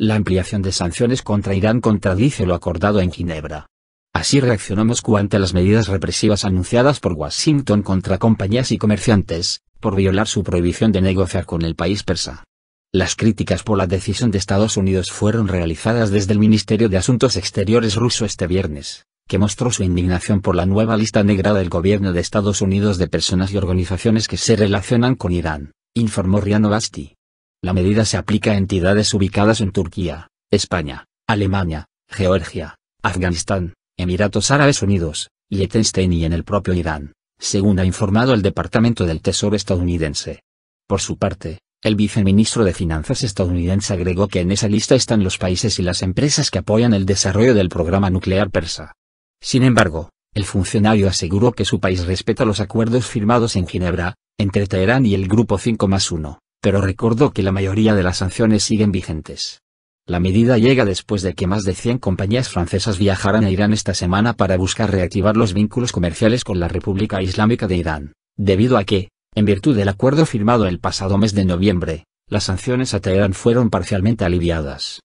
La ampliación de sanciones contra Irán contradice lo acordado en Ginebra. Así reaccionó Moscú ante las medidas represivas anunciadas por Washington contra compañías y comerciantes, por violar su prohibición de negociar con el país persa. Las críticas por la decisión de Estados Unidos fueron realizadas desde el Ministerio de Asuntos Exteriores ruso este viernes, que mostró su indignación por la nueva lista negra del gobierno de Estados Unidos de personas y organizaciones que se relacionan con Irán, informó Rianovasti. La medida se aplica a entidades ubicadas en Turquía, España, Alemania, Georgia, Afganistán, Emiratos Árabes Unidos, Liechtenstein y en el propio Irán, según ha informado el Departamento del Tesoro estadounidense. Por su parte, el viceministro de Finanzas estadounidense agregó que en esa lista están los países y las empresas que apoyan el desarrollo del programa nuclear persa. Sin embargo, el funcionario aseguró que su país respeta los acuerdos firmados en Ginebra, entre Teherán y el Grupo 5 más 1 pero recordó que la mayoría de las sanciones siguen vigentes. La medida llega después de que más de 100 compañías francesas viajaran a Irán esta semana para buscar reactivar los vínculos comerciales con la República Islámica de Irán, debido a que, en virtud del acuerdo firmado el pasado mes de noviembre, las sanciones a Teherán fueron parcialmente aliviadas.